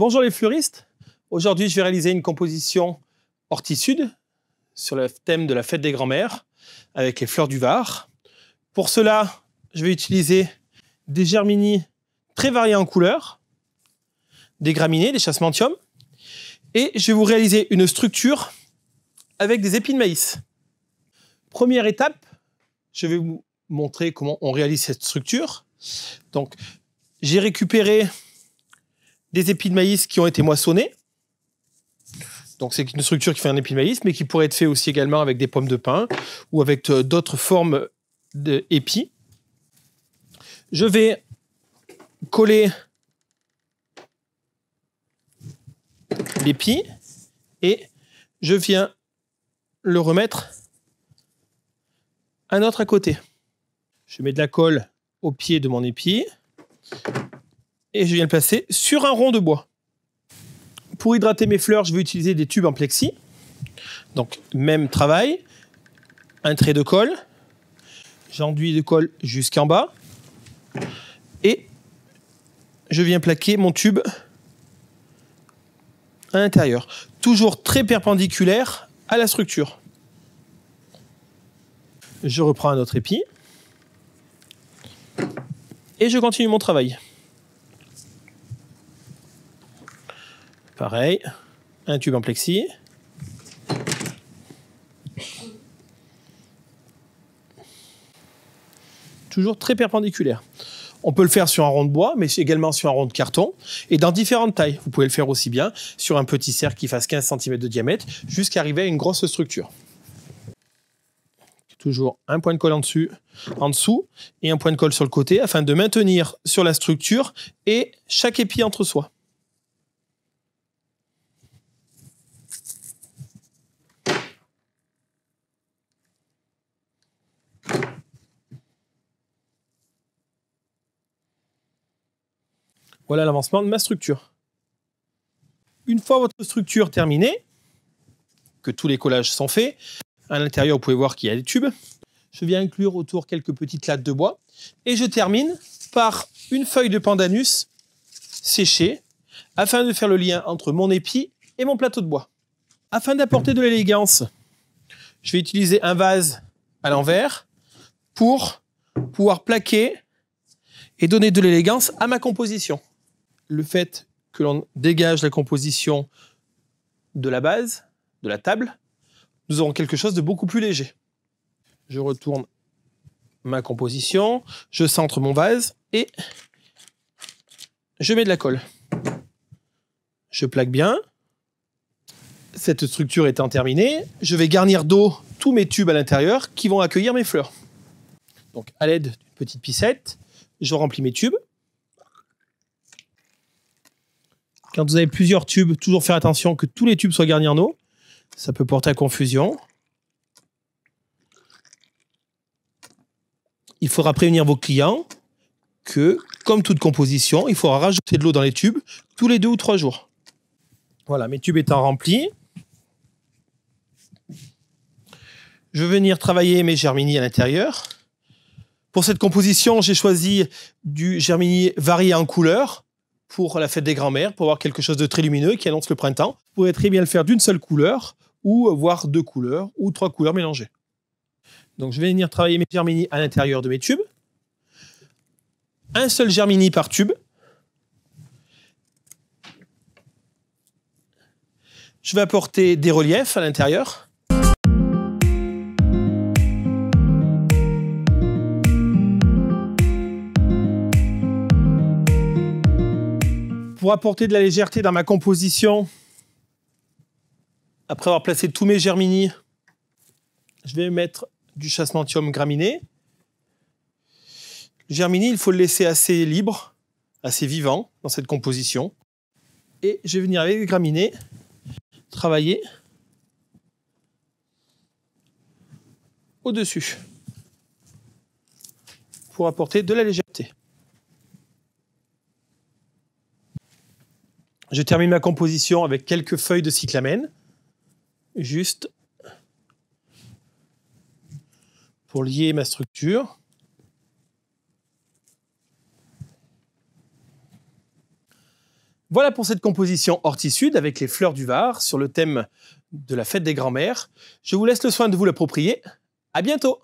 Bonjour les fleuristes. Aujourd'hui, je vais réaliser une composition hortissude sur le thème de la fête des grands-mères avec les fleurs du Var. Pour cela, je vais utiliser des germinies très variées en couleurs, des graminées, des chassementiums, et je vais vous réaliser une structure avec des épis de maïs. Première étape, je vais vous montrer comment on réalise cette structure. Donc, j'ai récupéré des épis de maïs qui ont été moissonnés. Donc c'est une structure qui fait un épi de maïs, mais qui pourrait être fait aussi également avec des pommes de pin ou avec euh, d'autres formes d'épis. Je vais coller l'épi et je viens le remettre un autre à côté. Je mets de la colle au pied de mon épi et je viens le placer sur un rond de bois. Pour hydrater mes fleurs, je vais utiliser des tubes en plexi. Donc, même travail. Un trait de colle. J'enduis de colle jusqu'en bas. Et je viens plaquer mon tube à l'intérieur. Toujours très perpendiculaire à la structure. Je reprends un autre épi. Et je continue mon travail. Pareil, un tube en plexi. Toujours très perpendiculaire. On peut le faire sur un rond de bois, mais également sur un rond de carton et dans différentes tailles. Vous pouvez le faire aussi bien sur un petit cercle qui fasse 15 cm de diamètre jusqu'à arriver à une grosse structure. Toujours un point de colle en en dessous et un point de colle sur le côté afin de maintenir sur la structure et chaque épi entre soi. Voilà l'avancement de ma structure. Une fois votre structure terminée, que tous les collages sont faits, à l'intérieur, vous pouvez voir qu'il y a des tubes. Je viens inclure autour quelques petites lattes de bois. Et je termine par une feuille de pandanus séchée, afin de faire le lien entre mon épi et mon plateau de bois. Afin d'apporter de l'élégance, je vais utiliser un vase à l'envers pour pouvoir plaquer et donner de l'élégance à ma composition le fait que l'on dégage la composition de la base, de la table, nous aurons quelque chose de beaucoup plus léger. Je retourne ma composition, je centre mon vase et je mets de la colle. Je plaque bien. Cette structure étant terminée, je vais garnir d'eau tous mes tubes à l'intérieur qui vont accueillir mes fleurs. Donc à l'aide d'une petite piscette, je remplis mes tubes. Quand vous avez plusieurs tubes, toujours faire attention que tous les tubes soient garnis en eau. Ça peut porter à confusion. Il faudra prévenir vos clients que, comme toute composition, il faudra rajouter de l'eau dans les tubes tous les deux ou trois jours. Voilà, mes tubes étant remplis, je vais venir travailler mes germini à l'intérieur. Pour cette composition, j'ai choisi du germini varié en couleur pour la fête des grands-mères, pour avoir quelque chose de très lumineux qui annonce le printemps. Vous pourrez très bien le faire d'une seule couleur, ou euh, voir deux couleurs, ou trois couleurs mélangées. Donc je vais venir travailler mes germinis à l'intérieur de mes tubes. Un seul germini par tube. Je vais apporter des reliefs à l'intérieur. pour apporter de la légèreté dans ma composition, après avoir placé tous mes germinis, je vais mettre du chasmantium graminé. Le germini, il faut le laisser assez libre, assez vivant dans cette composition. Et je vais venir avec le graminé travailler au-dessus pour apporter de la légèreté. Je termine ma composition avec quelques feuilles de cyclamène. Juste pour lier ma structure. Voilà pour cette composition hortissude avec les fleurs du Var sur le thème de la fête des grands-mères. Je vous laisse le soin de vous l'approprier. À bientôt!